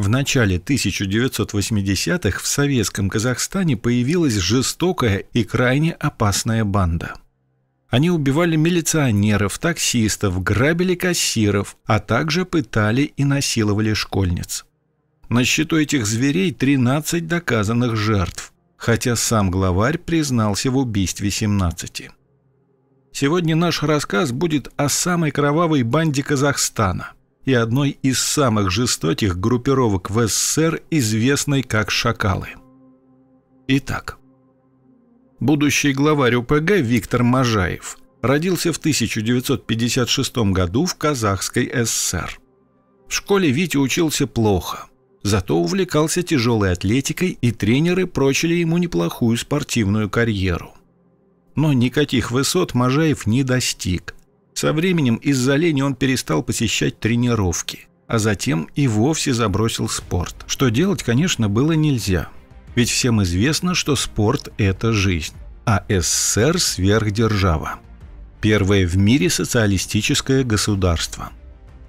В начале 1980-х в советском Казахстане появилась жестокая и крайне опасная банда. Они убивали милиционеров, таксистов, грабили кассиров, а также пытали и насиловали школьниц. На счету этих зверей 13 доказанных жертв, хотя сам главарь признался в убийстве 17. Сегодня наш рассказ будет о самой кровавой банде Казахстана – и одной из самых жестоких группировок в СССР, известной как «Шакалы». Итак, будущий главарь УПГ Виктор Можаев родился в 1956 году в Казахской ССР. В школе Витя учился плохо, зато увлекался тяжелой атлетикой и тренеры прочили ему неплохую спортивную карьеру. Но никаких высот Можаев не достиг – со временем из-за лени он перестал посещать тренировки, а затем и вовсе забросил спорт. Что делать, конечно, было нельзя. Ведь всем известно, что спорт – это жизнь, а СССР – сверхдержава. Первое в мире социалистическое государство.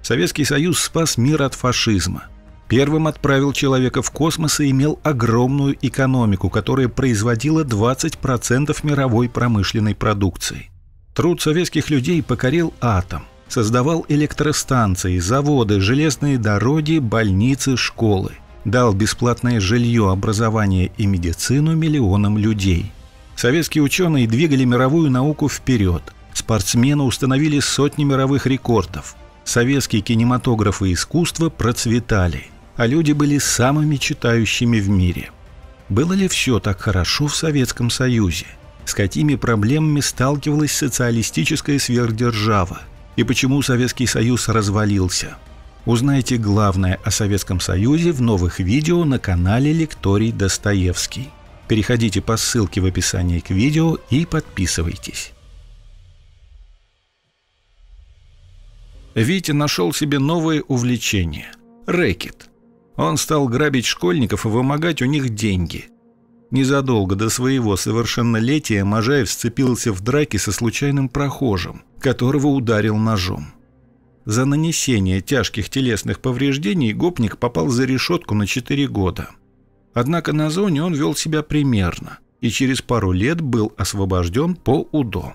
Советский Союз спас мир от фашизма. Первым отправил человека в космос и имел огромную экономику, которая производила 20% мировой промышленной продукции. Труд советских людей покорил атом, создавал электростанции, заводы, железные дороги, больницы, школы, дал бесплатное жилье, образование и медицину миллионам людей. Советские ученые двигали мировую науку вперед, спортсмены установили сотни мировых рекордов, советские кинематографы и искусство процветали, а люди были самыми читающими в мире. Было ли все так хорошо в Советском Союзе – с какими проблемами сталкивалась социалистическая сверхдержава и почему Советский Союз развалился. Узнайте главное о Советском Союзе в новых видео на канале Лекторий Достоевский. Переходите по ссылке в описании к видео и подписывайтесь. Витя нашел себе новое увлечение – рэкет. Он стал грабить школьников и вымогать у них деньги – Незадолго до своего совершеннолетия Можаев сцепился в драке со случайным прохожим, которого ударил ножом. За нанесение тяжких телесных повреждений гопник попал за решетку на 4 года. Однако на зоне он вел себя примерно и через пару лет был освобожден по УДО.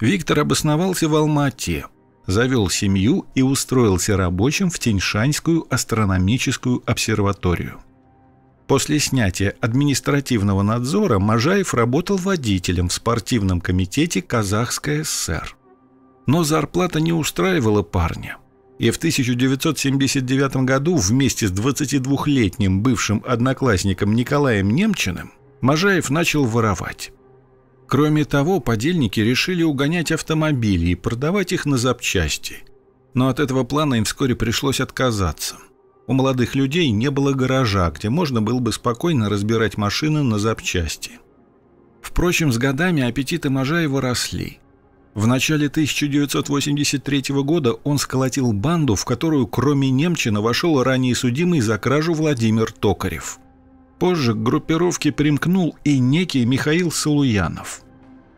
Виктор обосновался в Алмате, завел семью и устроился рабочим в Теньшанскую астрономическую обсерваторию – После снятия административного надзора Можаев работал водителем в спортивном комитете Казахской ССР. Но зарплата не устраивала парня. И в 1979 году вместе с 22-летним бывшим одноклассником Николаем Немчиным Можаев начал воровать. Кроме того, подельники решили угонять автомобили и продавать их на запчасти. Но от этого плана им вскоре пришлось отказаться – у молодых людей не было гаража, где можно было бы спокойно разбирать машины на запчасти. Впрочем, с годами аппетиты Можаева росли. В начале 1983 года он сколотил банду, в которую кроме немчина вошел ранее судимый за кражу Владимир Токарев. Позже к группировке примкнул и некий Михаил Салуянов.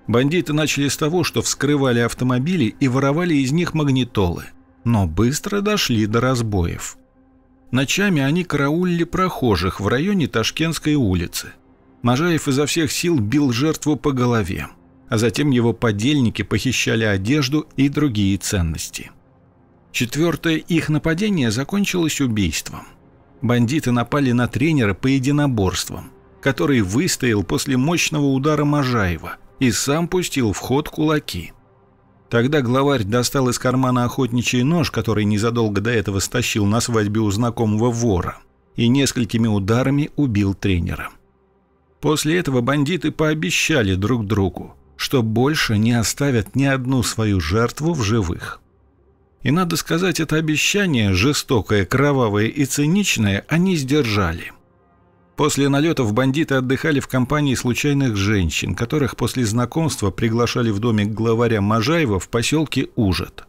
Бандиты начали с того, что вскрывали автомобили и воровали из них магнитолы, но быстро дошли до разбоев – Ночами они караулили прохожих в районе Ташкентской улицы. Можаев изо всех сил бил жертву по голове, а затем его подельники похищали одежду и другие ценности. Четвертое их нападение закончилось убийством. Бандиты напали на тренера по единоборствам, который выстоял после мощного удара Можаева и сам пустил в ход кулаки – Тогда главарь достал из кармана охотничий нож, который незадолго до этого стащил на свадьбе у знакомого вора, и несколькими ударами убил тренера. После этого бандиты пообещали друг другу, что больше не оставят ни одну свою жертву в живых. И надо сказать, это обещание, жестокое, кровавое и циничное, они сдержали – После налетов бандиты отдыхали в компании случайных женщин, которых после знакомства приглашали в домик главаря Можаева в поселке Ужат.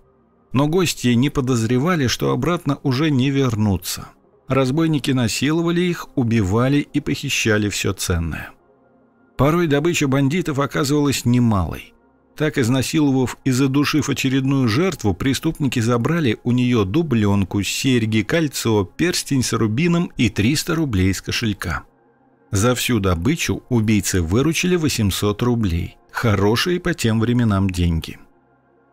Но гости не подозревали, что обратно уже не вернутся. Разбойники насиловали их, убивали и похищали все ценное. Порой добыча бандитов оказывалась немалой. Так, изнасиловав и задушив очередную жертву, преступники забрали у нее дубленку, серьги, кольцо, перстень с рубином и 300 рублей из кошелька. За всю добычу убийцы выручили 800 рублей. Хорошие по тем временам деньги.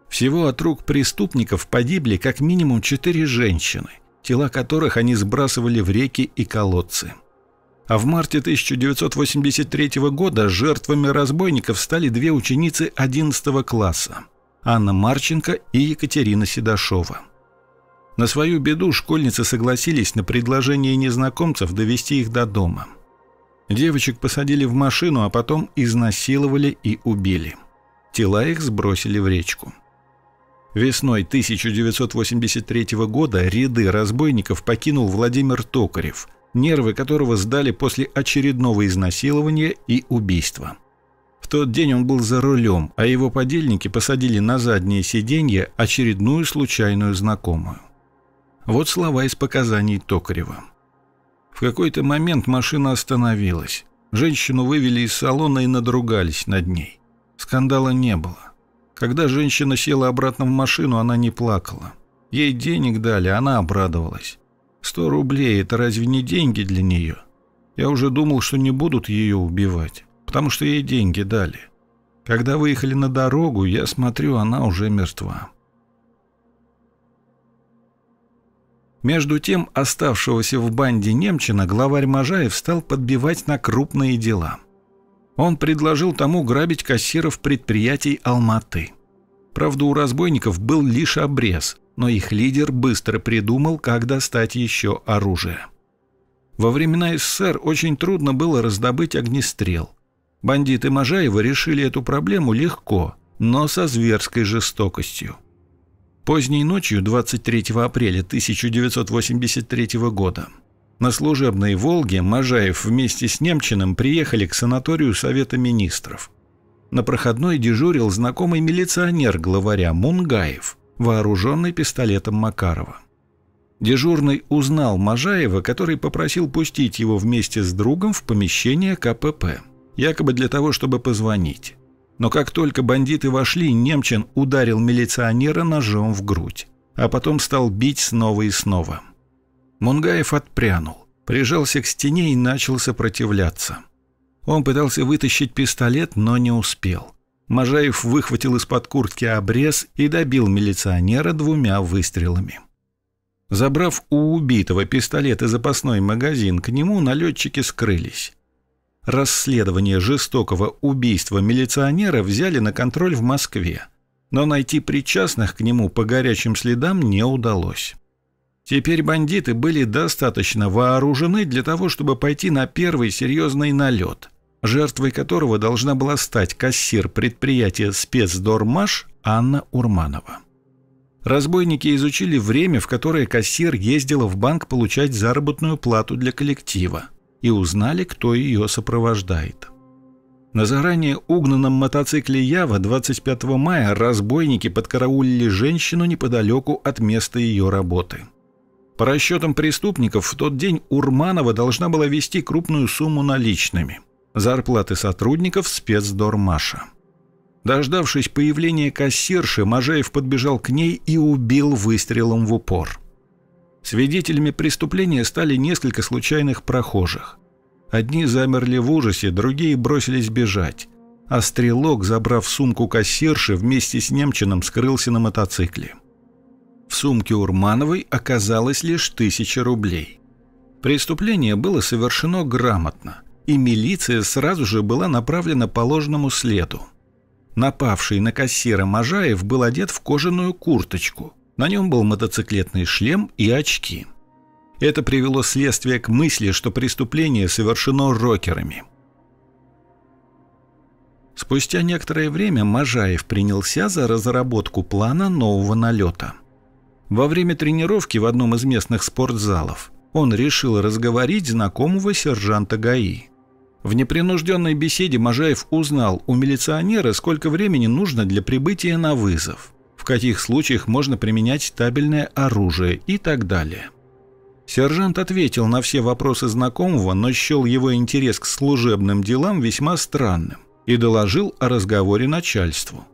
Всего от рук преступников погибли как минимум четыре женщины, тела которых они сбрасывали в реки и колодцы. А в марте 1983 года жертвами разбойников стали две ученицы 11 класса – Анна Марченко и Екатерина Седашова. На свою беду школьницы согласились на предложение незнакомцев довести их до дома. Девочек посадили в машину, а потом изнасиловали и убили. Тела их сбросили в речку. Весной 1983 года ряды разбойников покинул Владимир Токарев – нервы которого сдали после очередного изнасилования и убийства. В тот день он был за рулем, а его подельники посадили на заднее сиденье очередную случайную знакомую. Вот слова из показаний Токарева. В какой-то момент машина остановилась. Женщину вывели из салона и надругались над ней. Скандала не было. Когда женщина села обратно в машину, она не плакала. Ей денег дали, она обрадовалась. Сто рублей — это разве не деньги для нее? Я уже думал, что не будут ее убивать, потому что ей деньги дали. Когда выехали на дорогу, я смотрю, она уже мертва. Между тем, оставшегося в банде Немчина, главарь Можаев стал подбивать на крупные дела. Он предложил тому грабить кассиров предприятий Алматы. Правда, у разбойников был лишь обрез, но их лидер быстро придумал, как достать еще оружие. Во времена СССР очень трудно было раздобыть огнестрел. Бандиты Можаева решили эту проблему легко, но со зверской жестокостью. Поздней ночью 23 апреля 1983 года на служебной «Волге» Можаев вместе с Немчиным приехали к санаторию Совета Министров. На проходной дежурил знакомый милиционер главаря Мунгаев – вооруженный пистолетом Макарова. Дежурный узнал Можаева, который попросил пустить его вместе с другом в помещение КПП, якобы для того, чтобы позвонить. Но как только бандиты вошли, Немчин ударил милиционера ножом в грудь, а потом стал бить снова и снова. Мунгаев отпрянул, прижался к стене и начал сопротивляться. Он пытался вытащить пистолет, но не успел. Можаев выхватил из-под куртки обрез и добил милиционера двумя выстрелами. Забрав у убитого пистолет и запасной магазин, к нему налетчики скрылись. Расследование жестокого убийства милиционера взяли на контроль в Москве, но найти причастных к нему по горячим следам не удалось. Теперь бандиты были достаточно вооружены для того, чтобы пойти на первый серьезный налет жертвой которого должна была стать кассир предприятия «Спецдормаш» Анна Урманова. Разбойники изучили время, в которое кассир ездила в банк получать заработную плату для коллектива, и узнали, кто ее сопровождает. На заранее угнанном мотоцикле Ява 25 мая разбойники подкараулили женщину неподалеку от места ее работы. По расчетам преступников, в тот день Урманова должна была вести крупную сумму наличными – зарплаты сотрудников спецдормаша. Дождавшись появления кассирши, Можаев подбежал к ней и убил выстрелом в упор. Свидетелями преступления стали несколько случайных прохожих. Одни замерли в ужасе, другие бросились бежать, а стрелок, забрав сумку кассирши, вместе с Немчином скрылся на мотоцикле. В сумке Урмановой оказалось лишь тысяча рублей. Преступление было совершено грамотно – и милиция сразу же была направлена по ложному следу. Напавший на кассира Можаев был одет в кожаную курточку. На нем был мотоциклетный шлем и очки. Это привело следствие к мысли, что преступление совершено рокерами. Спустя некоторое время Можаев принялся за разработку плана нового налета. Во время тренировки в одном из местных спортзалов он решил разговорить знакомого сержанта ГАИ. В непринужденной беседе Можаев узнал у милиционера, сколько времени нужно для прибытия на вызов, в каких случаях можно применять табельное оружие и так далее. Сержант ответил на все вопросы знакомого, но счел его интерес к служебным делам весьма странным и доложил о разговоре начальству.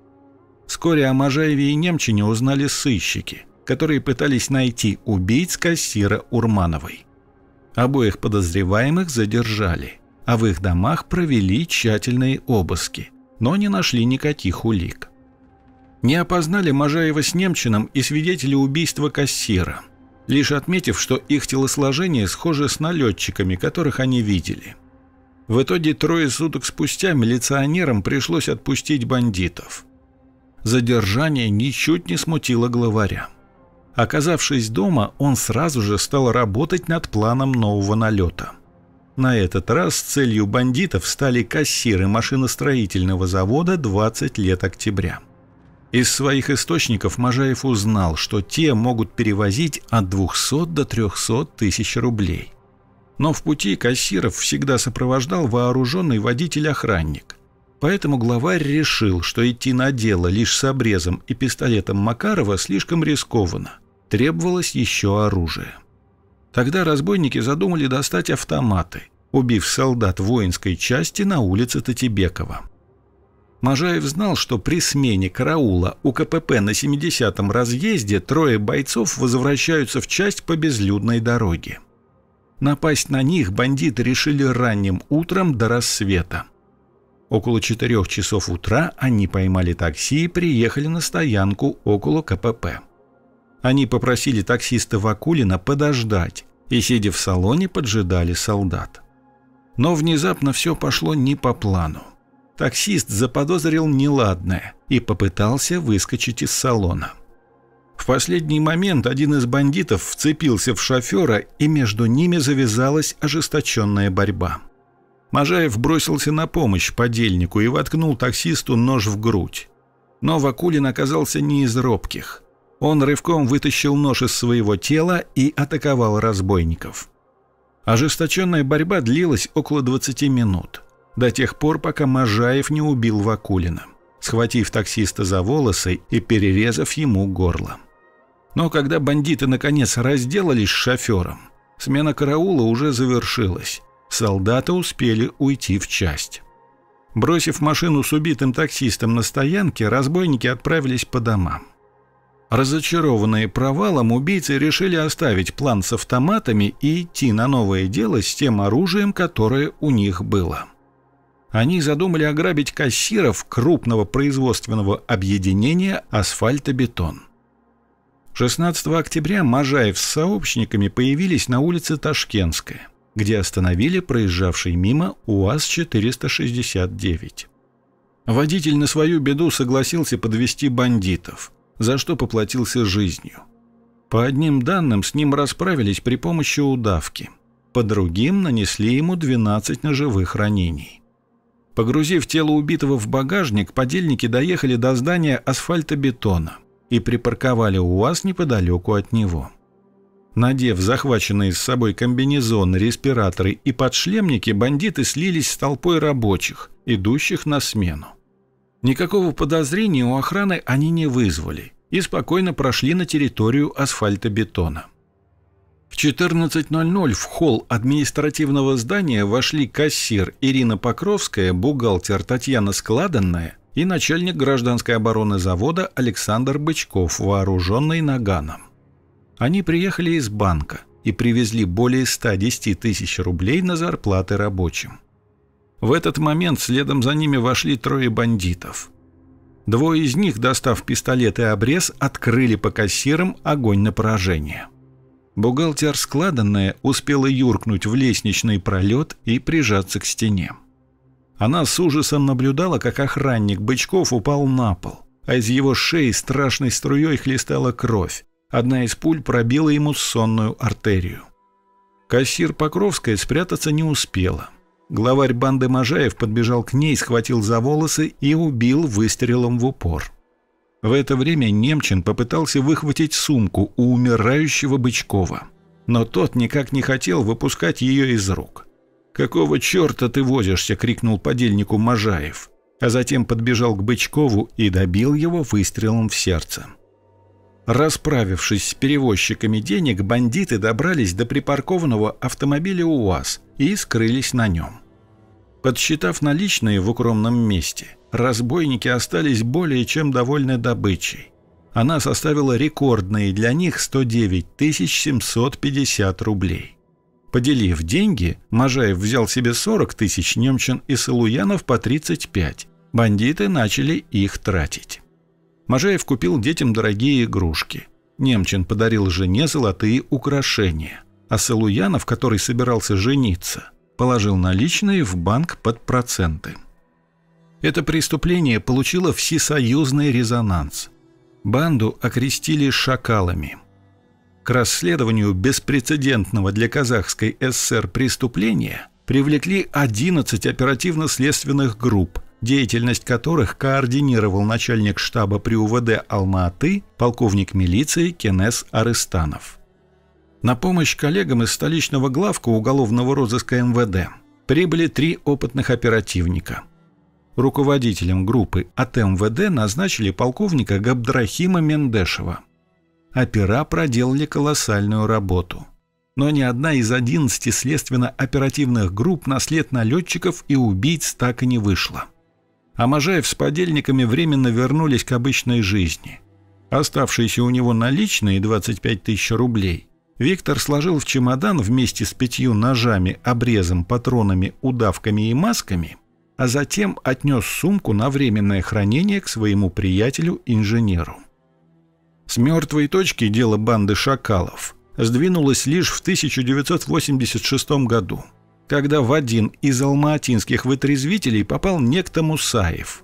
Вскоре о Можаеве и Немчине узнали сыщики, которые пытались найти убийц кассира Урмановой. Обоих подозреваемых задержали а в их домах провели тщательные обыски, но не нашли никаких улик. Не опознали Можаева с Немчином и свидетели убийства кассира, лишь отметив, что их телосложение схоже с налетчиками, которых они видели. В итоге трое суток спустя милиционерам пришлось отпустить бандитов. Задержание ничуть не смутило главаря. Оказавшись дома, он сразу же стал работать над планом нового налета – на этот раз целью бандитов стали кассиры машиностроительного завода 20 лет октября. Из своих источников Можаев узнал, что те могут перевозить от 200 до 300 тысяч рублей. Но в пути кассиров всегда сопровождал вооруженный водитель-охранник. Поэтому главарь решил, что идти на дело лишь с обрезом и пистолетом Макарова слишком рискованно. Требовалось еще оружие. Тогда разбойники задумали достать автоматы, убив солдат воинской части на улице Татибекова. Можаев знал, что при смене караула у КПП на 70-м разъезде трое бойцов возвращаются в часть по безлюдной дороге. Напасть на них бандиты решили ранним утром до рассвета. Около 4 часов утра они поймали такси и приехали на стоянку около КПП. Они попросили таксиста Вакулина подождать, и, сидя в салоне, поджидали солдат. Но внезапно все пошло не по плану. Таксист заподозрил неладное и попытался выскочить из салона. В последний момент один из бандитов вцепился в шофера, и между ними завязалась ожесточенная борьба. Можаев бросился на помощь подельнику и воткнул таксисту нож в грудь. Но Вакулин оказался не из робких – он рывком вытащил нож из своего тела и атаковал разбойников. Ожесточенная борьба длилась около 20 минут, до тех пор, пока Можаев не убил Вакулина, схватив таксиста за волосы и перерезав ему горло. Но когда бандиты наконец разделались с шофером, смена караула уже завершилась, солдаты успели уйти в часть. Бросив машину с убитым таксистом на стоянке, разбойники отправились по домам. Разочарованные провалом, убийцы решили оставить план с автоматами и идти на новое дело с тем оружием, которое у них было. Они задумали ограбить кассиров крупного производственного объединения «Асфальтобетон». 16 октября Можаев с сообщниками появились на улице Ташкентская, где остановили проезжавший мимо УАЗ-469. Водитель на свою беду согласился подвести бандитов – за что поплатился жизнью. По одним данным, с ним расправились при помощи удавки, по другим нанесли ему 12 ножевых ранений. Погрузив тело убитого в багажник, подельники доехали до здания асфальтобетона и припарковали УАЗ неподалеку от него. Надев захваченные с собой комбинезоны, респираторы и подшлемники, бандиты слились с толпой рабочих, идущих на смену. Никакого подозрения у охраны они не вызвали и спокойно прошли на территорию асфальтобетона. В 14.00 в холл административного здания вошли кассир Ирина Покровская, бухгалтер Татьяна Складанная и начальник гражданской обороны завода Александр Бычков, вооруженный наганом. Они приехали из банка и привезли более 110 тысяч рублей на зарплаты рабочим. В этот момент следом за ними вошли трое бандитов. Двое из них, достав пистолет и обрез, открыли по кассирам огонь на поражение. Бухгалтер складанная успела юркнуть в лестничный пролет и прижаться к стене. Она с ужасом наблюдала, как охранник Бычков упал на пол, а из его шеи страшной струей хлестала кровь. Одна из пуль пробила ему сонную артерию. Кассир Покровская спрятаться не успела. Главарь банды Можаев подбежал к ней, схватил за волосы и убил выстрелом в упор. В это время Немчин попытался выхватить сумку у умирающего Бычкова, но тот никак не хотел выпускать ее из рук. «Какого черта ты возишься?» – крикнул подельнику Можаев, а затем подбежал к Бычкову и добил его выстрелом в сердце. Расправившись с перевозчиками денег, бандиты добрались до припаркованного автомобиля УАЗ и скрылись на нем. Подсчитав наличные в укромном месте, разбойники остались более чем довольны добычей. Она составила рекордные для них 109 750 рублей. Поделив деньги, Можаев взял себе 40 тысяч, Немчин и Салуянов по 35. Бандиты начали их тратить. Можаев купил детям дорогие игрушки. Немчин подарил жене золотые украшения. А Салуянов, который собирался жениться, положил наличные в банк под проценты. Это преступление получило всесоюзный резонанс. Банду окрестили «шакалами». К расследованию беспрецедентного для казахской ССР преступления привлекли 11 оперативно-следственных групп – деятельность которых координировал начальник штаба при УВД Алма-Аты, полковник милиции Кенес Арыстанов. На помощь коллегам из столичного главка уголовного розыска МВД прибыли три опытных оперативника. Руководителем группы от МВД назначили полковника Габдрахима Мендешева. Опера проделали колоссальную работу – но ни одна из 11 следственно-оперативных групп на след налетчиков и убийц так и не вышла а Можаев с подельниками временно вернулись к обычной жизни. Оставшиеся у него наличные 25 тысяч рублей Виктор сложил в чемодан вместе с пятью ножами, обрезом, патронами, удавками и масками, а затем отнес сумку на временное хранение к своему приятелю-инженеру. С мертвой точки дело банды шакалов сдвинулось лишь в 1986 году – когда в один из алматинских вытрезвителей попал некто Мусаев.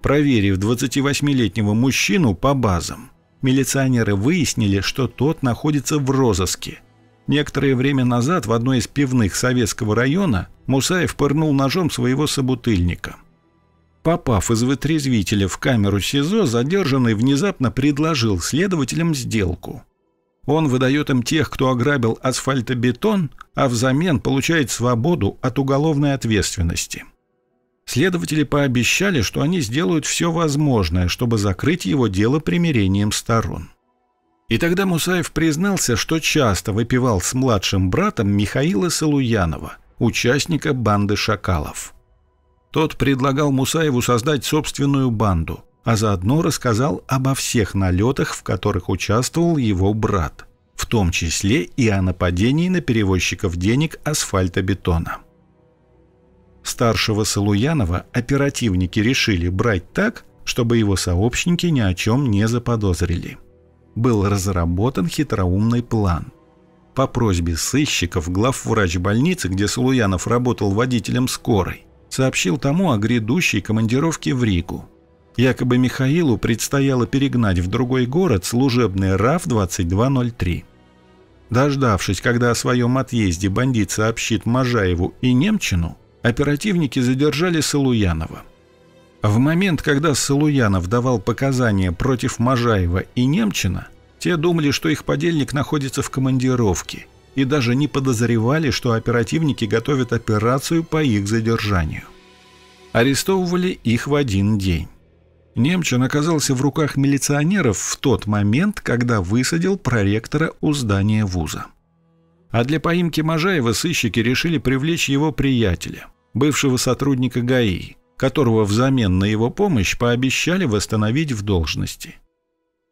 Проверив 28-летнего мужчину по базам, милиционеры выяснили, что тот находится в розыске. Некоторое время назад в одной из пивных советского района Мусаев пырнул ножом своего собутыльника. Попав из вытрезвителя в камеру СИЗО, задержанный внезапно предложил следователям сделку – он выдает им тех, кто ограбил асфальтобетон, а взамен получает свободу от уголовной ответственности. Следователи пообещали, что они сделают все возможное, чтобы закрыть его дело примирением сторон. И тогда Мусаев признался, что часто выпивал с младшим братом Михаила Салуянова, участника банды «Шакалов». Тот предлагал Мусаеву создать собственную банду – а заодно рассказал обо всех налетах, в которых участвовал его брат, в том числе и о нападении на перевозчиков денег асфальтобетона. Старшего Салуянова оперативники решили брать так, чтобы его сообщники ни о чем не заподозрили. Был разработан хитроумный план. По просьбе сыщиков главврач больницы, где Салуянов работал водителем скорой, сообщил тому о грядущей командировке в Ригу – Якобы Михаилу предстояло перегнать в другой город служебный РАФ-2203. Дождавшись, когда о своем отъезде бандит сообщит Можаеву и Немчину, оперативники задержали Салуянова. В момент, когда Салуянов давал показания против Можаева и Немчина, те думали, что их подельник находится в командировке и даже не подозревали, что оперативники готовят операцию по их задержанию. Арестовывали их в один день. Немчин оказался в руках милиционеров в тот момент, когда высадил проректора у здания вуза. А для поимки Можаева сыщики решили привлечь его приятеля, бывшего сотрудника ГАИ, которого взамен на его помощь пообещали восстановить в должности.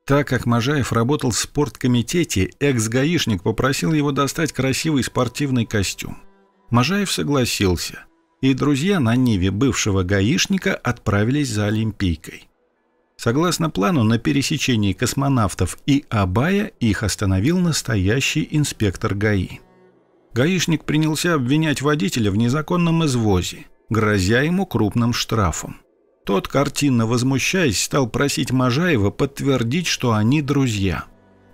Так как Можаев работал в спорткомитете, экс-гаишник попросил его достать красивый спортивный костюм. Можаев согласился, и друзья на Ниве бывшего гаишника отправились за Олимпийкой. Согласно плану, на пересечении космонавтов и Абая их остановил настоящий инспектор ГАИ. Гаишник принялся обвинять водителя в незаконном извозе, грозя ему крупным штрафом. Тот, картинно возмущаясь, стал просить Можаева подтвердить, что они друзья.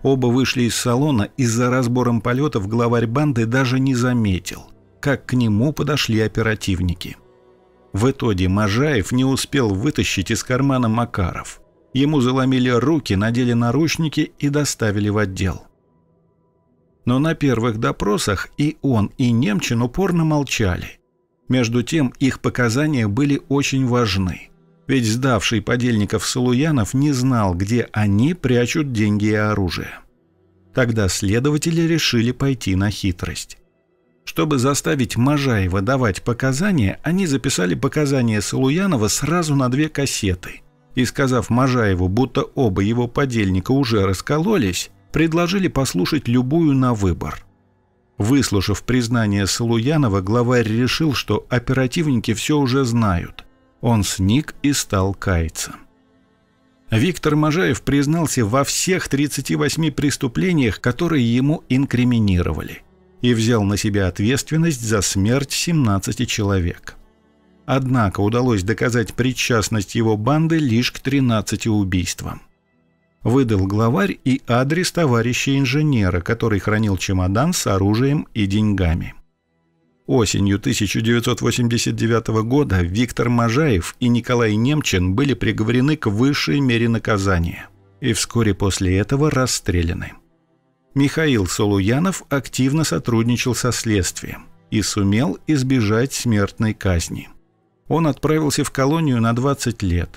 Оба вышли из салона и за разбором полетов главарь банды даже не заметил, как к нему подошли оперативники – в итоге Можаев не успел вытащить из кармана Макаров. Ему заломили руки, надели наручники и доставили в отдел. Но на первых допросах и он, и Немчин упорно молчали. Между тем их показания были очень важны. Ведь сдавший подельников Салуянов не знал, где они прячут деньги и оружие. Тогда следователи решили пойти на хитрость. Чтобы заставить Можаева давать показания, они записали показания Салуянова сразу на две кассеты. И сказав Можаеву, будто оба его подельника уже раскололись, предложили послушать любую на выбор. Выслушав признание Салуянова, главарь решил, что оперативники все уже знают. Он сник и стал каяться. Виктор Можаев признался во всех 38 преступлениях, которые ему инкриминировали и взял на себя ответственность за смерть 17 человек. Однако удалось доказать причастность его банды лишь к 13 убийствам. Выдал главарь и адрес товарища инженера, который хранил чемодан с оружием и деньгами. Осенью 1989 года Виктор Можаев и Николай Немчин были приговорены к высшей мере наказания и вскоре после этого расстреляны. Михаил Солуянов активно сотрудничал со следствием и сумел избежать смертной казни. Он отправился в колонию на 20 лет.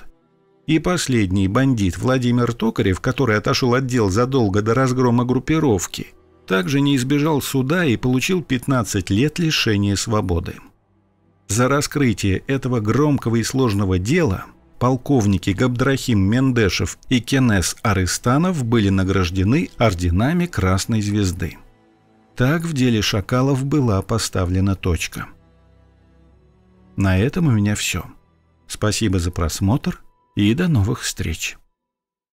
И последний бандит Владимир Токарев, который отошел от дел задолго до разгрома группировки, также не избежал суда и получил 15 лет лишения свободы. За раскрытие этого громкого и сложного дела – полковники Габдрахим Мендешев и Кенес Арыстанов были награждены орденами Красной Звезды. Так в деле шакалов была поставлена точка. На этом у меня все. Спасибо за просмотр и до новых встреч.